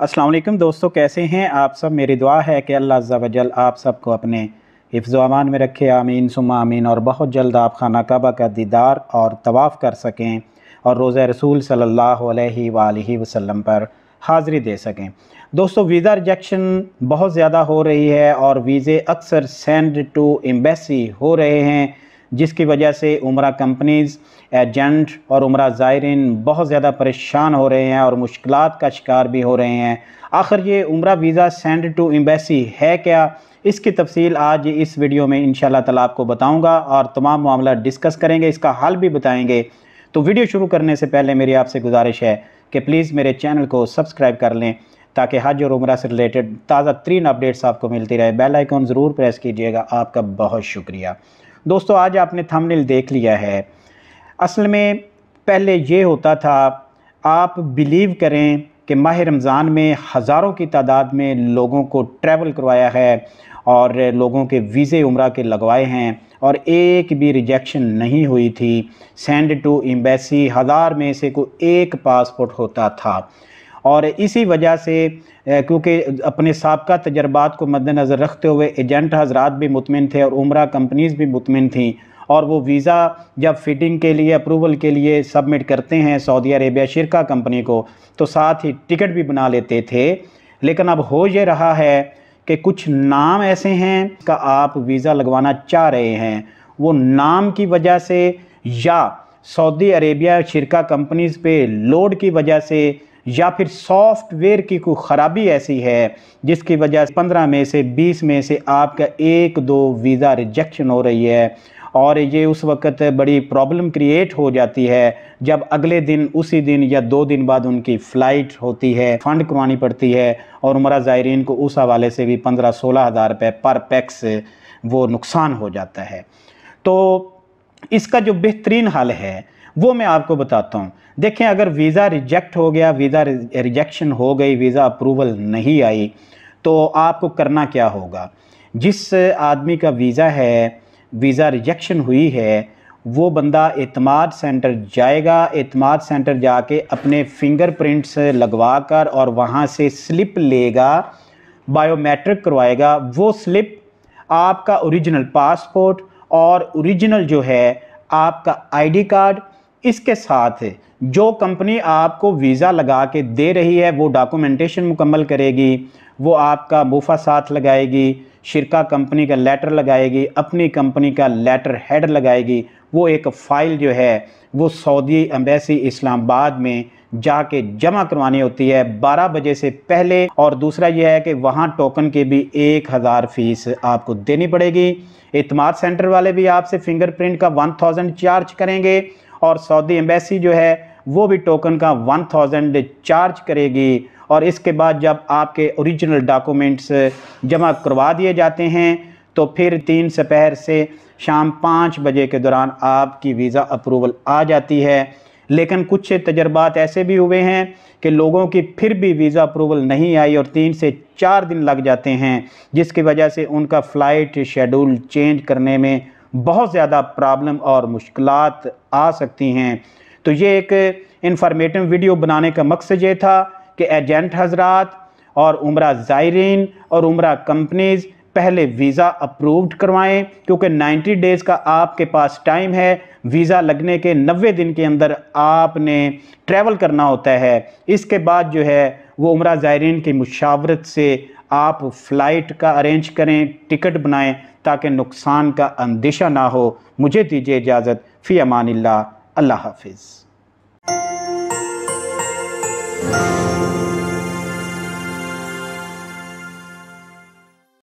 असलम दोस्तों कैसे हैं आप सब मेरी दुआ है कि अल्लाह वजल आप सबको अपने हिफ्ज़ अमान में रखे आमीन सुम आमीन और बहुत जल्द आप खाना कबा का दीदार और तवाफ़ कर सकें और रोज़ रसूल सल्लल्लाहु अलैहि वसल्लम पर हाज़री दे सकें दोस्तों वीज़ा रिजेक्शन बहुत ज़्यादा हो रही है और वीज़े अक्सर सेंड टू एम्बेसी हो रहे हैं जिसकी वजह से उम्र कंपनीज़ एजेंट और उम्र ज़ायरीन बहुत ज़्यादा परेशान हो रहे हैं और मुश्किल का शिकार भी हो रहे हैं आखिर ये उम्र वीज़ा सेंड टू एम्बेसी है क्या इसकी तफसील आज इस वीडियो में इन ताला आपको बताऊँगा और तमाम मामला डिस्कस करेंगे इसका हल भी बताएँगे तो वीडियो शुरू करने से पहले मेरी आपसे गुजारिश है कि प्लीज़ मेरे चैनल को सब्सक्राइब कर लें ताकि हज और उम्र से रिलेटेड ताज़ा तरीन अपडेट्स आपको मिलती रहे बेल आइकॉन ज़रूर प्रेस कीजिएगा आपका बहुत शुक्रिया दोस्तों आज आपने थंबनेल देख लिया है असल में पहले ये होता था आप बिलीव करें कि माह रमज़ान में हज़ारों की तादाद में लोगों को ट्रैवल करवाया है और लोगों के वीज़े उम्र के लगवाए हैं और एक भी रिजेक्शन नहीं हुई थी सेंड टू एम्बेसी हज़ार में से को एक पासपोर्ट होता था और इसी वजह से क्योंकि अपने सबका तजर्बात को मद्दनज़र रखते हुए एजेंट हजरात भी मुतमिन थे और उम्र कंपनीज़ भी मुतमिन थी और वो वीज़ा जब फिटिंग के लिए अप्रूवल के लिए सबमिट करते हैं सऊदी अरेबिया शिरका कंपनी को तो साथ ही टिकट भी बना लेते थे लेकिन अब हो ये रहा है कि कुछ नाम ऐसे हैं का आप वीज़ा लगवाना चाह रहे हैं वो नाम की वजह से या सऊदी अरेबिया शिरका कंपनीज़ पे लोड की वजह से या फिर सॉफ्टवेयर की कोई ख़राबी ऐसी है जिसकी वजह से पंद्रह में से बीस में से आपका एक दो वीज़ा रिजेक्शन हो रही है और ये उस वक्त बड़ी प्रॉब्लम क्रिएट हो जाती है जब अगले दिन उसी दिन या दो दिन बाद उनकी फ़्लाइट होती है फ़ंड करवानी पड़ती है और उम्र ज़ायरीन को उस हवाले से भी पंद्रह सोलह हज़ार रुपये पर पैक्स वो नुकसान हो जाता है तो इसका जो बेहतरीन हल है वो मैं आपको बताता हूँ देखें अगर वीज़ा रिजेक्ट हो गया वीज़ा रिजेक्शन हो गई वीज़ा अप्रूवल नहीं आई तो आपको करना क्या होगा जिस आदमी का वीज़ा है वीज़ा रिजेक्शन हुई है वो बंदा अतमाद सेंटर जाएगा अतमाद सेंटर जाके अपने फिंगरप्रिंट्स लगवा कर और वहाँ से स्लिप लेगा बायोमेट्रिक करवाएगा वो स्लिप आपका ओरिजिनल पासपोर्ट और ओरिजिनल जो है आपका आईडी कार्ड इसके साथ जो कंपनी आपको वीज़ा लगा के दे रही है वो डॉक्यूमेंटेशन मुकम्मल करेगी वो आपका बूफा साथ लगाएगी शिरका कंपनी का लेटर लगाएगी अपनी कंपनी का लेटर हेड लगाएगी वो एक फ़ाइल जो है वो सऊदी अम्बेसी इस्लामाबाद में जाके जमा करवानी होती है 12 बजे से पहले और दूसरा यह है कि वहाँ टोकन की भी एक हज़ार फीस आपको देनी पड़ेगी इतमाद सेंटर वाले भी आपसे फिंगरप्रिंट का 1000 चार्ज करेंगे और सऊदी एम्बेसी जो है वो भी टोकन का वन थाउजेंड चार्ज करेगी और इसके बाद जब आपके ओरिजिनल डॉक्यूमेंट्स जमा करवा दिए जाते हैं तो फिर तीन सपहर से शाम पाँच बजे के दौरान आपकी वीज़ा अप्रूवल आ जाती है लेकिन कुछ तजर्बात ऐसे भी हुए हैं कि लोगों की फिर भी वीज़ा अप्रूवल नहीं आई और तीन से चार दिन लग जाते हैं जिसकी वजह से उनका फ़्लाइट शेड्यूल चेंज करने में बहुत ज़्यादा प्रॉब्लम और मुश्किल आ सकती हैं तो ये एक इन्फॉर्मेटिव वीडियो बनाने का मकसद ये था कि एजेंट हजरात और उम्र ज़ायरीन और उम्र कंपनीज़ पहले वीज़ा अप्रूव्ड करवाएं क्योंकि 90 डेज़ का आपके पास टाइम है वीज़ा लगने के 90 दिन के अंदर आपने ट्रैवल करना होता है इसके बाद जो है वो उम्र ज़ायरीन की मुशावरत से आप फ़्लाइट का अरेंज करें टिकट बनाएं ताकि नुकसान का अंदेशा ना हो मुझे दीजिए इजाज़त फ़ी अमान अल्लाह हाफिज़